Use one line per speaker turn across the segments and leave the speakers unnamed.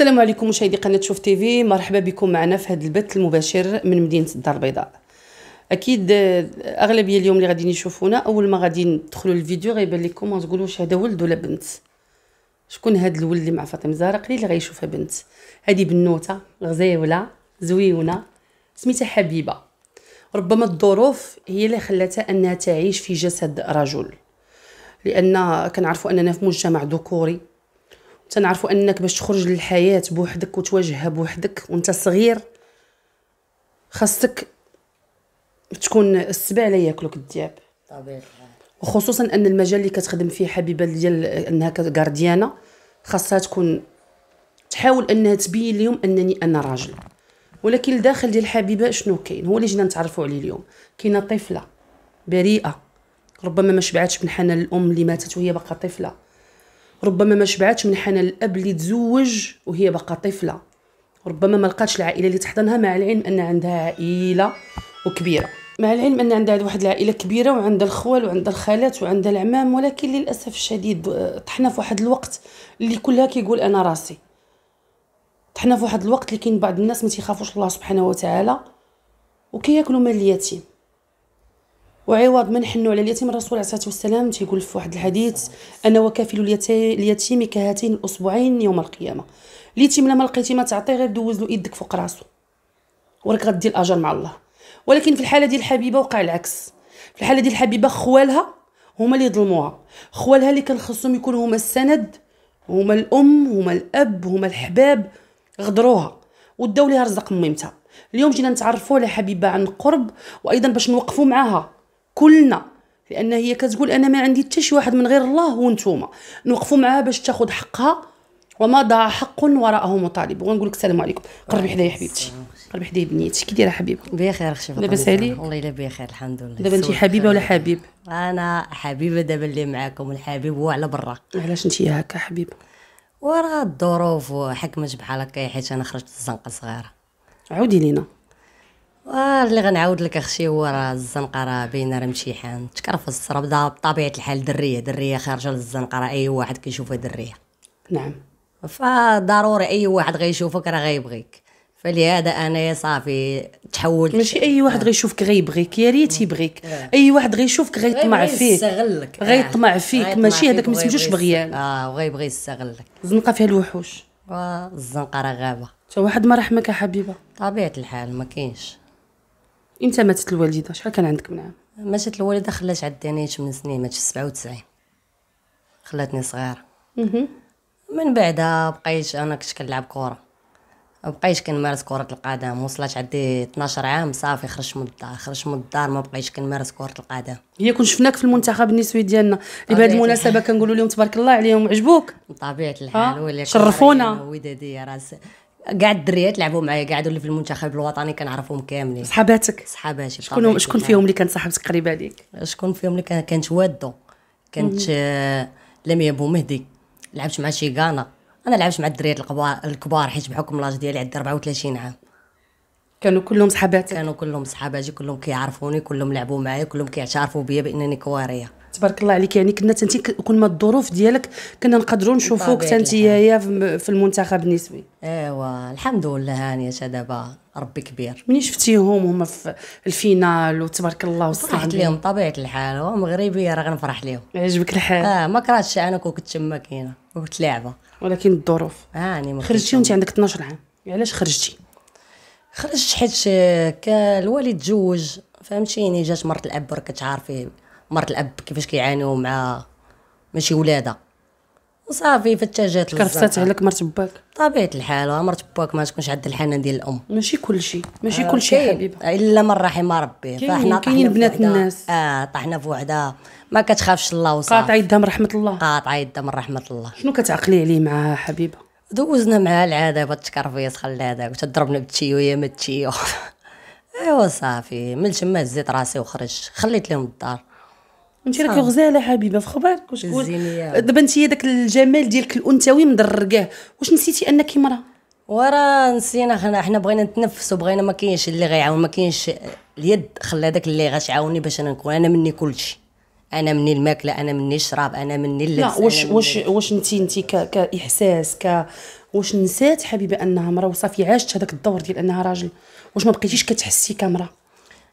السلام عليكم مشاهدي قناه شوف تيفي مرحبا بكم معنا في هذا البث المباشر من مدينه الدار البيضاء اكيد آه، اغلبيه اليوم اللي غادي يشوفونا اول ما غادي تدخلوا الفيديو غيبان لكم غتقولوا واش هذا ولد ولا بنت شكون هاد الولد اللي مع فاطمه الزهراء قليل اللي غيشوفها بنت هذه بنوته غزيوله زويونه سميتها حبيبه ربما الظروف هي اللي خلاتها انها تعيش في جسد رجل لان كنعرفوا اننا في مجتمع ذكوري تنعرفوا انك باش تخرج للحياه بوحدك وتواجهها بوحدك وانت صغير خاصك تكون السبع لا ياكلوك الدياب وخصوصا ان المجال اللي كتخدم فيه حبيبه ديال انها كغارديانه خاصها تكون تحاول انها تبين لهم انني انا راجل ولكن الداخل ديال الحبيبه شنو كاين هو اللي جينا نتعرفوا عليه اليوم كاينه طفله بريئه ربما ما شبعتش من حنان الام اللي ماتت وهي باقا طفله ربما ما شبعتش من حنان الاب اللي تزوج وهي باقا طفله ربما ما لقاتش العائله اللي تحضنها مع العلم ان عندها عائله وكبيره مع العلم ان عندها واحد العائله كبيره وعندها الخوال وعندها الخالات وعندها العمام ولكن للاسف الشديد آه، طحنا في واحد الوقت اللي كلها كيقول انا راسي طحنا في واحد الوقت اللي كاين بعض الناس ما تيخافوش الله سبحانه وتعالى وكياكلوا مال اليتيم وعوض من حنو على اليتيم الرسول عليه الصلاه والسلام تيقول في واحد الحديث انا وكافل اليتيم كهاتين الاصبعين يوم القيامه اليتيم لما لقيتي ما تعطي غير دوز له يدك فوق راسو وراك غدي الاجر مع الله ولكن في الحاله ديال الحبيبه وقع العكس في الحاله ديال الحبيبه خوالها هما اللي ظلموها خوالها اللي كان خصهم يكونوا هما السند هما الام هما الاب هما الحباب غدروها وداو ليها رزق ميمتها اليوم جينا نتعرفوا على حبيبه عن قرب وايضا باش نوقفوا معاها كلنا لان هي كتقول انا ما عندي حتى شي واحد من غير الله وانتوما نوقفوا معاها باش تاخذ حقها وما ضاع حق وراءه مطالب ونقول لك السلام عليكم قربي حدايا حبيبتي قربي حدايا بنيتي كي دايره حبيبه بخير اختي لاباس عليك والله الا بخير الحمد
لله دابا انت حبيبه ولا حبيب انا حبيبه دابا اللي معاكم الحبيب هو على برا علاش انت هكا حبيبه وراه الظروف وحكمت بحال هكا حيت انا خرجت الزنقه صغيره عودي لينا اللي غنعاود لك اخشي هو راه الزنقه راه باينه راه مشيحان تكرفص راه بطبيعه الحال دريه دريه خارجه للزنقه راه اي واحد كيشوفها دريه نعم فضروري اي واحد غيشوفك راه غيبغيك فلهذا انا صافي تحولت ماشي اي واحد آه. غيشوفك غيبغيك يا ريت يبغيك آه. اي واحد غيشوفك غيطمع فيك غيستغلك آه. غيطمع فيك ماشي هذاك ما سميتوش بغيان اه وغيبغي يستغلك
الزنقه فيها الوحوش
الزنقه راه غابه حتى واحد ما رحمك يا حبيبه طبيعه الحال ما كاينش انت ماتت الوالده شحال كان عندك من عام ماتت الوالده خلات عداني انا 8 سنين ماتت 97 خلاتني صغيره من بعدها بقيت انا كنت كنلعب كره بقيت كنمارس كره القدم وصلت عندي 12 عام صافي خرجت من الدار خرجت من الدار ما بقيتش كنمارس كره القدم
هي كون شفناك في المنتخب النسوي ديالنا اللي بهذه المناسبه
كنقولوا لهم تبارك الله عليهم عجبوك بطبيعه الحال ولا شرفونا وداديه راه كاع الدريات لعبوا معايا كاع اللي في المنتخب الوطني كنعرفهم كاملين صحاباتك صحاباتي شكون شكون فيهم اللي كان صاحبتك قريبه عليك شكون فيهم اللي كان كانت وادو كانت آه بو مهدي لعبت مع شي غانا انا لعبت مع الدريات الكبار الكبار حيت بحكم لاج ديالي عندي 34 عام كانوا كلهم صحاباتك كانوا كلهم صحاباتي كلهم كيعرفوني كلهم لعبوا معايا كلهم كيعترفوا بيا بانني كواريه
تبارك الله عليك يعني كنا تنتي
كل ما الظروف ديالك كنا نقدروا نشوفوك هي في المنتخب النسوي
ايوا
الحمد لله هانيه دابا ربي كبير ملي شفتيهم هما في الفينال وتبارك الله فرحت لهم طبيعه الحال مغربي راه غنفرح لهم عجبك الحال اه ما كرهتش انا كون كنت تما كاينه وكنت لاعبه ولكن الظروف هاني خرجتي وانت عندك 12 عام علاش خرجتي خرجت حيت الوالد تزوج فهمتيني جات مرت الاب راك تعرفي مرت الاب كيفاش كيعانيو مع ماشي ولاده وصافي جات كرفسات عليك مرت باك طبيعه الحال مرت باك ما تكونش عندها الحنان ديال الام ماشي كلشي ماشي آه، كل كلشي حبيبه الا من رحم ربي فاحنا كاينين بنات الناس اه طحنا في وحده ما كتخافش الله وصافي قاطعه يدها من رحمه الله قاطعه يدها من رحمه الله شنو كتعقلي عليه معاها حبيبه دوزنا معها العذاب التكرفيس خلى هذاك تضربنا بالتيو يا ما التيو ايوا صافي من تما هزيت راسي وخرجت خليت لهم الدار
انت راك غزاله حبيبه في واش تقول دابا انت داك الجمال ديالك الانثوي مدرقاه واش نسيتي انك امراه
ورا نسينا حنا حنا بغينا نتنفسوا بغينا ما كاينش اللي غيعاون ما كاينش اليد خلى داك اللي غتعاوني باش انا نكون انا مني كلشي انا مني الماكله انا مني الشراب انا مني اللبس لا واش واش واش انت انت كاحساس ك واش نسات حبيبه
انها مراه وصافي عاشت هذاك الدور ديال انها راجل واش ما بقيتيش كتحسي كامراه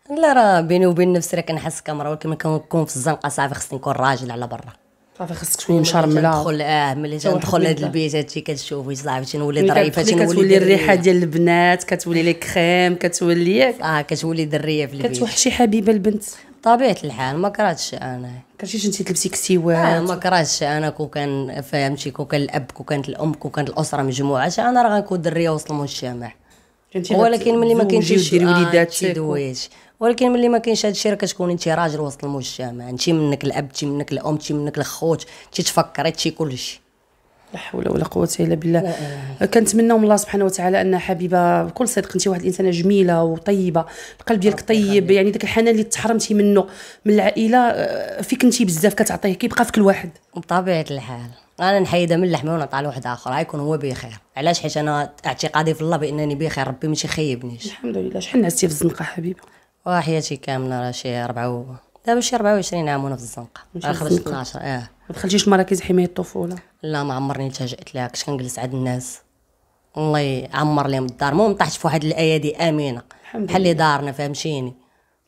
لا راه بيني وبين نفسي راه كنحس كامرا ولكن ملي كنكون في الزنقه صافي خصني نكون راجل على برا
صافي خصك تكوني مشرمله ندخل
اه ملي تندخل هاد البيت هادشي كتشوف صافي تنولي ظريفه تنولي كتولي الريحه ديال البنات كتولي لي كريم كتولي ياك اه كتولي دريه في البيت كتوحشي حبيبه البنت طبيعه الحال ما كرهتش انا كرهتيش انت تلبسي كسيوات آه ما كرهتش انا كون كان فهمتي كون كان الاب كون كانت الام كون كانت الاسره مجموعه انا راه غنكون دريه وسط المجتمع ولكن ملي ما كاينش دير وليداتك آه، ولكن ملي ما كاينش هاد الشيء راه كتكون انت راجل وسط المجتمع انت منك الاب انت منك الام انت منك الخوت انت تفكري انت كلشي
لا حول ولا قوه الا بالله كنتمناو من الله سبحانه وتعالى ان حبيبه بكل صدق انت واحد الانسانه جميله وطيبه القلب ديالك طيب يعني داك
الحنان اللي تحرمتي منه من العائله آه، فيك انت بزاف كتعطيه كيبقى في كل واحد بطبيعه الحال انا نحيدها من اللحمة ونعطيها لواحد اخر غيكون هو بخير علاش حيت انا اعتقادي في الله بانني بخير ربي ماشي خيبنيش الحمد لله شحال نعستي في الزنقه حبيبه وحياتي كامله راه شي 4 و... دابا شي 24 عام وانا في الزنقه خرجت 12 اه ما دخلتيش مراكز حمايه الطفوله لا ما عمرني التجأت لها كنت كنجلس عند الناس الله يعمر لهم الدار المهم طحت في واحد الايادي امينه بحال اللي دارنا فهمتيني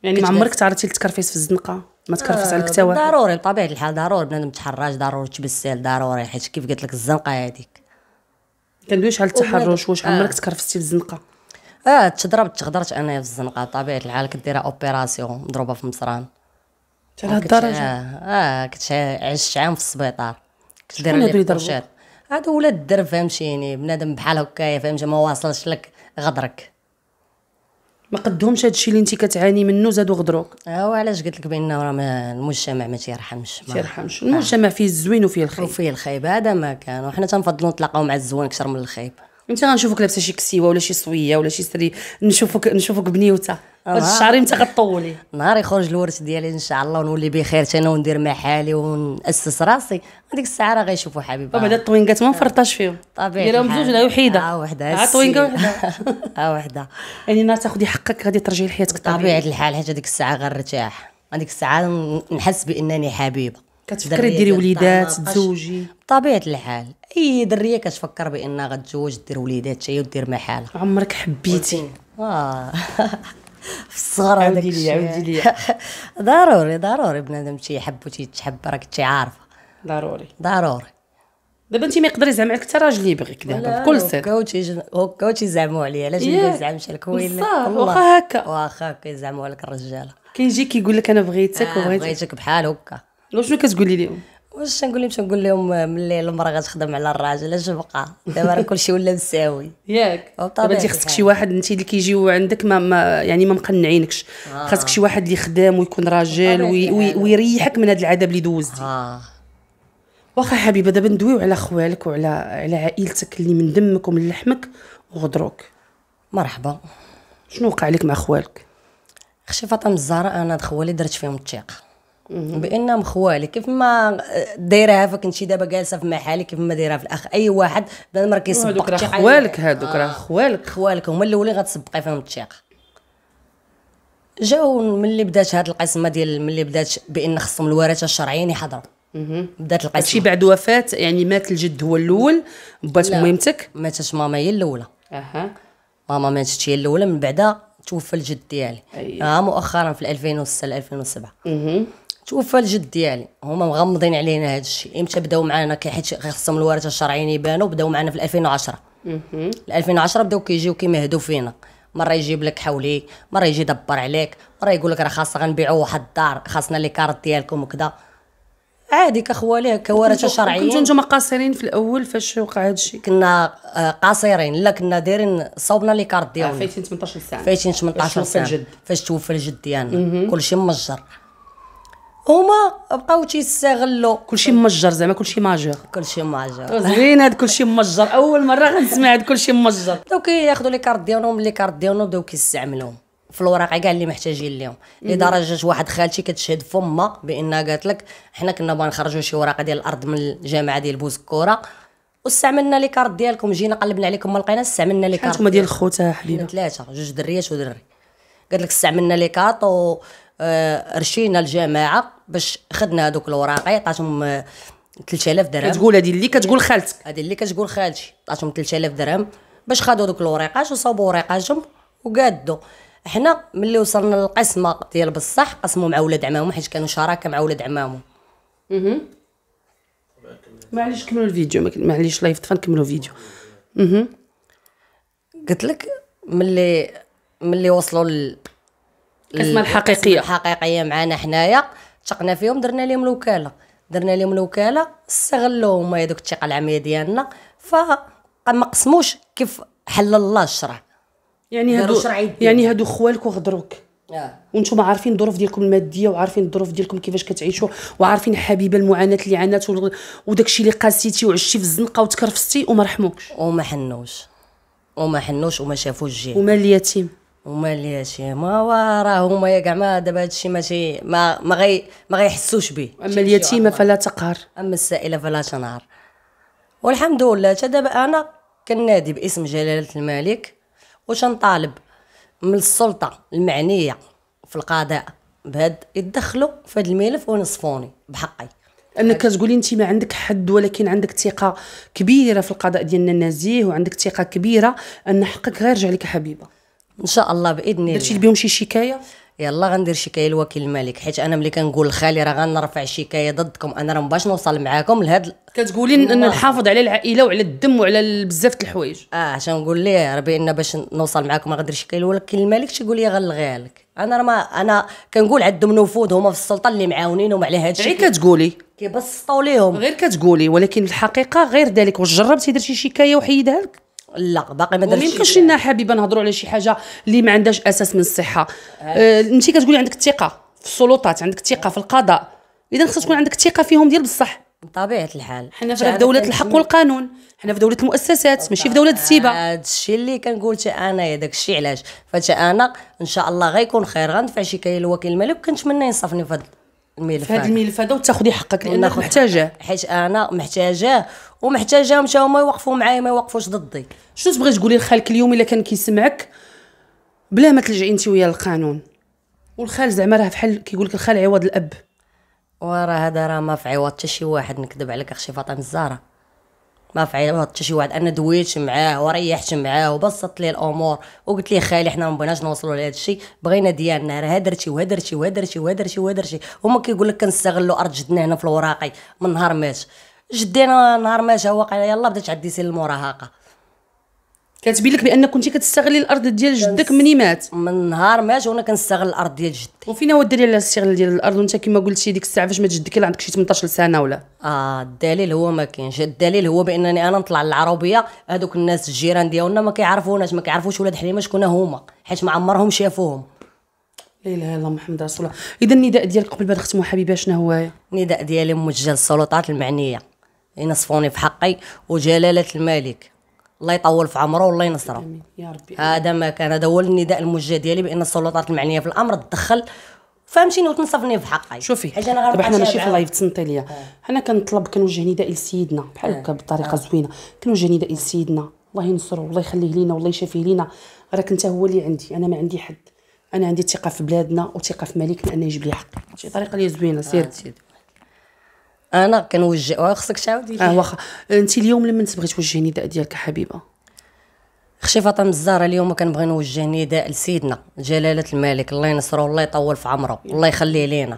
يعني ما عمرك تعرضتي للتكرفيس في الزنقه ما تكرفس آه عليك حتى آه، واحد ضروري بطبيعه الحال ضروري بنادم تحرج ضروري تبسل ضروري حيت كيف قلت لك الزنقه هذيك كندويش على التحرش واش عمرك آه.
تكرفستي في الزنقه
اه تضرب تغدرت انايا في الزنقه طبيعه الحال كديرها اوبيراسيون مضروبه في مصران
حتى لهالدرجه اه,
آه كنت عشت عام في السبيطار كنت دايره لي برشات هادو ولاد الدرب فهمتيني بنادم بحال هكايا فهمتي ما واصلش لك غدرك
ما قدهمش هادشي اللي انت كتعاني منه زادو
غدروك اه وعلاش قلت لك بان راه المجتمع ما تيرحمش ما تيرحمش آه. المجتمع فيه الزوين وفيه الخيب وفيه الخيب هذا ما كان وحنا تنفضلوا نتلاقاو مع الزوين اكثر من الخيب انت غنشوفك لابسه شي كسيوه ولا شي صويه ولا شي سري نشوفك نشوفك بنيوته هاد آه. الشعر امتى غطولي نهار يخرج الورث ديالي ان شاء الله ونولي بخير انا وندير محالي وناسس راسي هذيك الساعه راه غيشوفوا حبيبه طبعا
الطوينكات ما آه. نفرطاش فيهم
طبيعي ديالهم بجوج لا وحيده
اه وحده اه طوينكه وحده
اه وحده يعني نهار تاخدي حقك غادي ترجعي لحياتك بطبيعه الحال حيت هذيك الساعه غنرتاح هذيك الساعه نحس بانني حبيبه كتفكري ديري وليدات تزوجي بطبيعه الحال اي دريه كتفكر بانها غتزوج دير وليدات حتى هي ودير محالها عمرك حبيتي اه في الصغر هذاك الشيء عاودي لي ضروري ضروري بنادم تيحب وتيتحب راك عارفه ضروري ضروري دابا انت ما يقدر يزعم عليك حتى راجل اللي يبغيك دابا بكل صدق هكا تيزعموا عليا علاش ما يزعمش عليك ويلا واخا هكا واخا هكا يزعموا عليك الرجاله
كيجي كيقول لك انا بغيتك آه، وبغيتك
بحال هكا شنو كتقولي لهم واش نقول لهم نقول لهم آه، ملي المراه غتخدم على الراجل اش بقى دابا راه كلشي ولا مساوي
ياك دابا انت خصك شي واحد انت اللي كيجيو عندك ما, ما يعني ما مقنعينكش آه. خاصك شي واحد اللي خدام ويكون راجل وي وي ويريحك من هذا العذاب اللي دوزتي آه. واخا حبيبه دابا ندويو على خوالك وعلى على عائلتك اللي من دمك ومن لحمك
وغدروك مرحبا شنو وقع لك مع خوالك خشي فاطمه الزهراء انا خوالي درت فيهم الثقه بانها مخوالي كيف ما دايرها انت دابا جالسه في محالي كيف ما دايرها في الاخ اي واحد بان راه كيسبق شي خوالك هذوك آه. راه خوالك خوالك هما الاولين غتسبقي فيهم التشيق جاو ملي بدات هاد القسمه ديال ملي بدات بان خصهم الورثه الشرعيين يحضروا بدات القسمه هادشي بعد وفاه يعني مات الجد هو الاول بات ميمتك ماتت ماما هي الاولى اها ماما ماتت هي الاولى من بعدها توفى الجد ديالي أيه. اه مؤخرا في 2006 2007 شوف الجد ديالي هما مغمضين علينا هذا الشيء امتى إيه، بداو معنا حيت خصهم الورثه الشرعيين يبانوا بداو معنا في 2010 2010 بداو كيجيو كيمهدوا فينا مره يجيب لك حولي مره يجي يدبر عليك مره يقول لك راه خاصنا غنبيعوا واحد الدار خاصنا لي كارت ديالكم وكذا عادي كخواليه كورثه شرعيين كنتو نتوما قاصرين في الاول فاش وقع هذا الشيء كنا آه، قاصرين لا كنا دايرين صوبنا لي كارت آه، ديالنا فايتين 18 ساعه فايتين 18 ساعه فاش توفى الجد ديالنا كلشي مجر هما بقاو تيستغلوا كلشي مجر زعما كلشي ماجور كلشي ماجور زوين هاد كلشي مجر اول مره غنسمع هاد كلشي مجر دوك كياخذوا لي كارت ديالهم لي كارت ديالهم بداو كيستعملوهم في الوراق كاع اللي محتاجين ليهم لدرجه واحد خالتي كتشهد فما بانها قالت لك حنا كنا بغينا نخرجوا شي وراقه ديال الارض من الجامعه ديال بوزكوره واستعملنا لي كارت ديالكم جينا قلبنا عليكم ما لقينا استعملنا لي كارت ديال
الخوت حبيبه
ثلاثه جوج دريات ودري قالت لك استعملنا لي كارت و آه، رشينا الجماعه باش خدنا هذوك الوراق عطاتهم 3000 آه، درهم كتقول هذه اللي كتقول خالتك هذه اللي كتقول خالتي عطاتهم 3000 درهم باش خدوا دوك الوريقات وصاوبوا وريقاتهم وقادوا حنا ملي وصلنا للقسمه ديال بصح قسموا مع ولاد عمامهم حيت كانوا شراكه مع ولاد عمامهم اها
معليش كملوا الفيديو معليش لايف طفا نكملوا الفيديو اها
قلت لك ملي ملي وصلوا ل... القسمه الحقيقيه الحقيقيه معنا حنايا ثقنا فيهم درنا لهم الوكاله درنا لهم الوكاله استغلوا هما هذوك الثقه العاميه ديالنا فما قسموش كيف حل الله الشرع
يعني هادو يعني هادو
خوالك وغدروك آه. وانتم عارفين
الظروف ديالكم الماديه وعارفين الظروف ديالكم كيفاش كتعيشوا وعارفين حبيبه المعاناه اللي عانات
وداك الشيء اللي قاسيتي وعشتي في الزنقه وتكرفستي وما رحموكش وما حنوش وما حنوش وما شافوش جيه وما اليتيم هما اللي هادشي ما وراه هما كاع ما دابا هادشي ماشي ما ما غي ما غيحسوش به اما اليتيمه فلا تقهر اما السائله فلا تنهار والحمد لله حتى دابا انا كنادي باسم جلاله الملك وشنطالب من السلطه المعنيه في القضاء بهاد يدخلوا في هاد الملف ونصفوني بحقي انك كتقولي انت ما عندك
حد ولكن عندك ثقه كبيره في القضاء ديالنا النزيه وعندك ثقه كبيره ان
حقك غير يرجع لك حبيبه ان شاء الله باذن الله درتي بهم شي شكايه يلا غندير شكايه لوكيل الملك حيت انا ملي كنقول لخالي راه غنرفع شكايه ضدكم انا راه باش نوصل معاكم لهاد كتقولي ان نحافظ على العائله وعلى الدم وعلى بزاف د الحوايج اه نقول ليه راه بان باش نوصل معاكم غندير شكايه للوكيل الملك تيقول لي غنلغيها لك انا راه ما انا كنقول عندهم نفوذ هما في السلطه اللي معاونينهم على هذا الشيء غير كتقولي كيبسطوا ليهم غير كتقولي ولكن الحقيقه غير ذلك واش جربتي درتي شكايه وحيدها لك لا باقي ما درتش ميمكنش
لنا حبيبه نهضروا على شي حاجه اللي ما عندهاش اساس من الصحه آه. آه، انت كتقولي عندك الثقه في السلطات عندك الثقه في القضاء اذا خصك تكون عندك الثقه فيهم ديال بصح
بطبيعه الحال حنا في دوله الحق والقانون حنا في دوله المؤسسات ماشي في دوله السيبه هادشي اللي كنقول حتى انايا داكشي علاش فتا انا ان شاء الله غيكون خير غندفع شي كاين الوكيل الملك كنتمنى ينصفني في الملف هذا الملف هذا وتاخذي حقك لان محتاجه حيت انا محتاجه ومحتاجه حتى هما يوقفوا معايا ما يوقفوش ضدي شنو تبغي تقولي لخالك
اليوم الا كان كيسمعك بلا ما تلجئي انت ويا القانون والخال زعما راه فحال كيقول لك الخال عوض الاب
وراه هذا راه ما في عوض حتى شي واحد نكذب عليك اختي فاطمه الزهره ما في ما حتى شي واحد انا دويتش معاه وريحت معاه وبسطت ليه الامور وقلت ليه خالي حنا ما بغيناش نوصلوا لهذا الشيء بغينا ديالنا راه هدرتي وهدرتي وهدرتي وهدرتي وهدرتي هما كيقول لك كنستغلوا ارض جدنا هنا في الوراقي من نهار مات جدينا نهار مات هو قال يلا بدات تعدي سن المراهقه كتبين لك بان كنتي كتستغلي الارض ديال جدك مني مات من نهار ما وانا كنستغل الارض ديال جدي وفين هو الدليل على الاستغلال ديال الارض وانت كما قلتي ديك الساعه فاش مات جدك عندك شي 18 سنه ولا اه الدليل هو ما كاينش الدليل هو بانني انا نطلع للعربيه هذوك الناس الجيران ديالنا ما كيعرفوناش ما كيعرفوش ولاد حليمه شكون هما حيت ما عمرهم شافوهم لا اله الا الله محمد رسول الله اذا النداء ديالك قبل ما تختموا حبيبه شنو هو النداء ديالي موجه للسلطات المعنيه ينصفوني في حقي وجلاله الملك الله يطول في عمره والله ينصره يا ربي هذا ما كان هذا هو النداء الموجه ديالي بان السلطات المعنيه في الامر تدخل فهمتيني وتنصفني في حقي شوفي دابا حنا ماشي في اللايف تسنطي ليا آه.
حنا كنطلب كنوجه نداء لسيدنا بحال هكا آه. بطريقه آه. زوينه كنوجه نداء لسيدنا الله ينصرو والله يخليه لينا والله يشافيه لينا راك انت هو اللي عندي انا ما عندي حد انا عندي ثقه في بلادنا وثقه في ملكنا انه يجيب لي حقي شي طريقه اللي زوينه سير آه. انا كنوجه
خصك تعاودي اه واخا
انت اليوم لمن تبغي توجهي النداء ديالك حبيبه
خشي فاطمه الزهراء اليوم كنبغي نوجه نداء لسيدنا جلاله الملك الله ينصره الله يطول في عمره الله يخليه لينا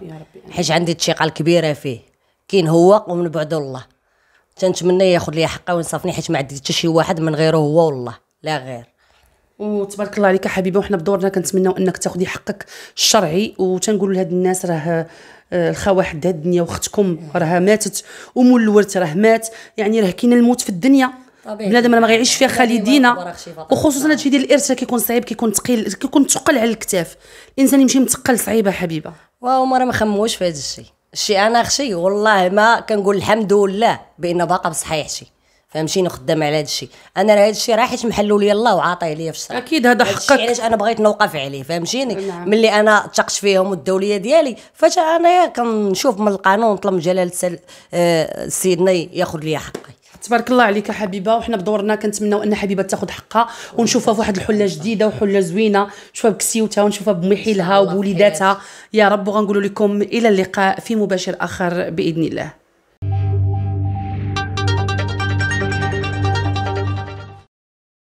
حيت عندي الثقه الكبيره فيه كاين هو ومن بعد الله تنتمنى ياخذ لي حقه وينصفني حيت ما عندي حتى شي واحد من غيره هو والله لا غير وتبارك الله عليك حبيبه وحنا بدورنا كنتمناو انك تاخذي حقك الشرعي وتنقولوا
لهاد الناس راه آه، الخواحد هاد الدنيا واختكم راه ماتت ومول الورث راه مات يعني راه كاين الموت في الدنيا بنادم راه ما غيعيش فيها خالدينا وخصوصا
هادشي ديال الارث كيكون صعيب كيكون ثقيل كيكون ثقل على الكتاف الانسان يمشي متقل صعيبه حبيبه واو ما راه ما خموش في هذا الشيء الشيء انا خشي والله ما كنقول الحمد لله بان باقا بصحيح شي فهمتيني خدام على هادشي الشيء انا راه هادشي الشيء راه حيت محلو لي الله وعاطيه لي في الشرع اكيد هذا حقك علاش انا بغيت نوقف عليه فهمتيني نعم. ملي انا تقش فيهم والدوليه ديالي فتا انا كنشوف من القانون نطلب من جلاله سل... آه سيدنا ياخذ لي حقي تبارك الله عليك حبيبه وحنا بدورنا كنتمناو ان حبيبه تاخذ حقها ونشوفها
في واحد الحله جديده وحله زوينه نشوفها بكسيوتها ونشوفها بمحيلها وبوليداتها يا رب وغنقول لكم الى اللقاء في مباشر اخر باذن الله